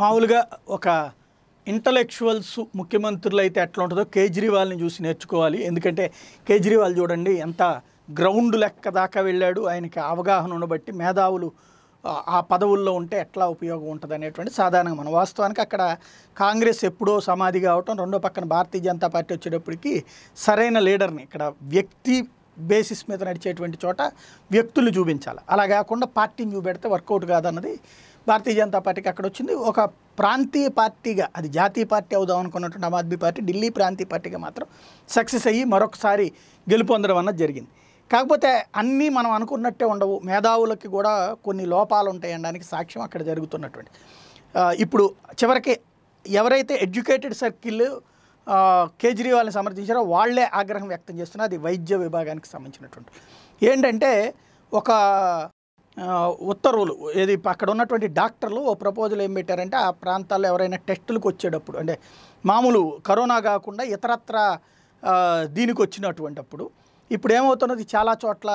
మామూలుగా ఒక ఇంటలెక్చువల్స్ ముఖ్యమంత్రులు అయితే ఎట్లా ఉంటుందో కేజ్రీవాల్ని చూసి నేర్చుకోవాలి ఎందుకంటే కేజ్రీవాల్ చూడండి ఎంత గ్రౌండ్ లెక్క దాకా వెళ్ళాడు ఆయనకి అవగాహన ఉండబట్టి మేధావులు ఆ పదవుల్లో ఉంటే ఎట్లా ఉపయోగం ఉంటుంది అనేటువంటి సాధారణంగా మనం వాస్తవానికి అక్కడ కాంగ్రెస్ ఎప్పుడో సమాధి కావటం రెండో పక్కన భారతీయ జనతా పార్టీ వచ్చేటప్పటికి సరైన లీడర్ని ఇక్కడ వ్యక్తి బేసిస్ మీద నడిచేటువంటి చోట వ్యక్తులు చూపించాలి అలా కాకుండా పార్టీని చూపెడితే వర్కౌట్ కాదన్నది భారతీయ జనతా పార్టీకి అక్కడ వచ్చింది ఒక ప్రాంతీయ పార్టీగా అది జాతీయ పార్టీ అవుదాం అనుకున్నటువంటి ఆమ్ ఆద్మీ పార్టీ ఢిల్లీ ప్రాంతీయ పార్టీగా మాత్రం సక్సెస్ అయ్యి మరొకసారి గెలుపొందడం అన్నది జరిగింది కాకపోతే అన్నీ మనం అనుకున్నట్టే ఉండవు మేధావులకి కూడా కొన్ని లోపాలు ఉంటాయి అనడానికి సాక్ష్యం అక్కడ జరుగుతున్నటువంటి ఇప్పుడు చివరికి ఎవరైతే ఎడ్యుకేటెడ్ సర్కిల్ కేజ్రీవాల్ని సమర్థించారో వాళ్లే ఆగ్రహం వ్యక్తం చేస్తున్నారు అది వైద్య విభాగానికి సంబంధించినటువంటి ఏంటంటే ఒక ఉత్తర్వులు ఏది అక్కడ ఉన్నటువంటి డాక్టర్లు ఓ ప్రపోజల్ ఏం పెట్టారంటే ఆ ప్రాంతాల్లో ఎవరైనా టెస్టులకు వచ్చేటప్పుడు అంటే మామూలు కరోనా కాకుండా ఇతరత్ర దీనికి వచ్చినటువంటిప్పుడు ఇప్పుడు ఏమవుతున్నది చాలా చోట్ల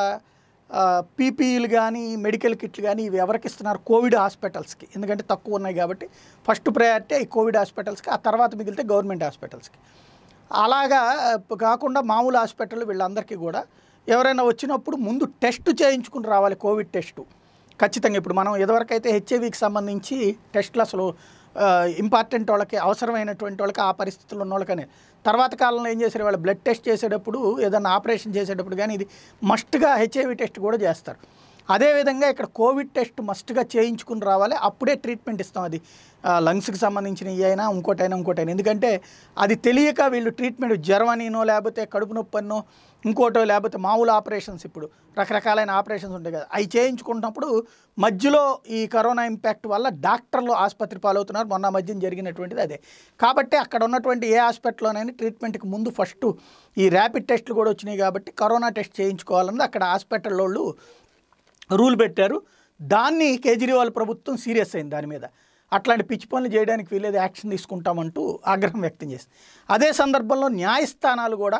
పీపీఈలు కానీ మెడికల్ కిట్లు కానీ ఇవి ఎవరికి ఇస్తున్నారు కోవిడ్ హాస్పిటల్స్కి ఎందుకంటే తక్కువ ఉన్నాయి కాబట్టి ఫస్ట్ ప్రయారిటీ ఈ కోవిడ్ హాస్పిటల్స్కి ఆ తర్వాత మిగిలితే గవర్నమెంట్ హాస్పిటల్స్కి అలాగా కాకుండా మామూలు హాస్పిటల్ వీళ్ళందరికీ కూడా ఎవరైనా వచ్చినప్పుడు ముందు టెస్ట్ చేయించుకుని రావాలి కోవిడ్ టెస్టు ఖచ్చితంగా ఇప్పుడు మనం ఇదివరకైతే హెచ్ఐవికి సంబంధించి టెస్టులు అసలు ఇంపార్టెంట్ వాళ్ళకి అవసరమైనటువంటి వాళ్ళకి ఆ పరిస్థితులు ఉన్న వాళ్ళకనే తర్వాత కాలంలో ఏం చేశారు వాళ్ళు బ్లడ్ టెస్ట్ చేసేటప్పుడు ఏదైనా ఆపరేషన్ చేసేటప్పుడు కానీ ఇది మస్ట్గా హెచ్ఐవి టెస్ట్ కూడా చేస్తారు అదేవిధంగా ఇక్కడ కోవిడ్ టెస్ట్ మస్ట్గా చేయించుకుని రావాలి అప్పుడే ట్రీట్మెంట్ ఇస్తాం అది లంగ్స్కి సంబంధించిన అయినా ఇంకోటైనా ఇంకోటైనా ఎందుకంటే అది తెలియక వీళ్ళు ట్రీట్మెంట్ జ్వరమనినో లేకపోతే కడుపు నొప్పనో ఇంకోటో లేకపోతే మామూలు ఆపరేషన్స్ ఇప్పుడు రకరకాలైన ఆపరేషన్స్ ఉంటాయి కదా అవి చేయించుకుంటున్నప్పుడు మధ్యలో ఈ కరోనా ఇంపాక్ట్ వల్ల డాక్టర్లు ఆసుపత్రి పాలవుతున్నారు మొన్న మధ్య జరిగినటువంటిది అదే కాబట్టి అక్కడ ఉన్నటువంటి ఏ హాస్పిటల్లోనైనా ట్రీట్మెంట్కి ముందు ఫస్ట్ ఈ ర్యాపిడ్ టెస్ట్లు కూడా వచ్చినాయి కాబట్టి కరోనా టెస్ట్ చేయించుకోవాలన్నది అక్కడ హాస్పిటల్ వాళ్ళు రూల్ పెట్టారు దాన్ని కేజ్రీవాల్ ప్రభుత్వం సీరియస్ అయింది దాని మీద అట్లాంటి పిచ్చి పనులు చేయడానికి వీలేదు యాక్షన్ తీసుకుంటామంటూ ఆగ్రహం వ్యక్తం చేసి అదే సందర్భంలో న్యాయస్థానాలు కూడా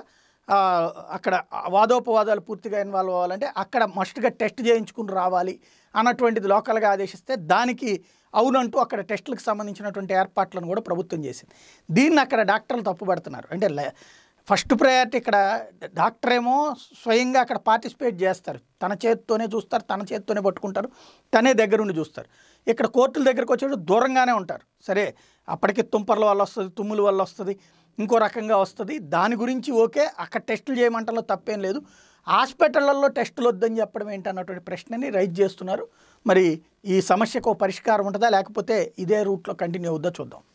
అక్కడ వాదోపవాదాలు పూర్తిగా ఇన్వాల్వ్ అవ్వాలంటే అక్కడ మస్ట్గా టెస్ట్ చేయించుకుని రావాలి అన్నటువంటిది లోకల్గా ఆదేశిస్తే దానికి అవునంటూ అక్కడ టెస్టులకు సంబంధించినటువంటి ఏర్పాట్లను కూడా ప్రభుత్వం చేసింది దీన్ని అక్కడ డాక్టర్లు తప్పుపడుతున్నారు అంటే ఫస్ట్ ప్రయారిటీ ఇక్కడ డాక్టర్ ఏమో స్వయంగా అక్కడ పార్టిసిపేట్ చేస్తారు తన చేతితోనే చూస్తారు తన చేతితోనే పట్టుకుంటారు తనే దగ్గరుండి చూస్తారు ఇక్కడ కోర్టుల దగ్గరకు వచ్చేటప్పుడు దూరంగానే ఉంటారు సరే అప్పటికి తుంపర్ల వల్ల వస్తుంది తుమ్ముల వల్ల వస్తుంది ఇంకో రకంగా వస్తుంది దాని గురించి ఓకే అక్కడ టెస్టులు చేయమంటలో తప్పేం లేదు హాస్పిటళ్లలో టెస్టులు వద్దని చెప్పడం ఏంటి అన్నటువంటి ప్రశ్నని రైజ్ చేస్తున్నారు మరి ఈ సమస్యకు పరిష్కారం ఉంటుందా లేకపోతే ఇదే రూట్లో కంటిన్యూ అవుద్దా చూద్దాం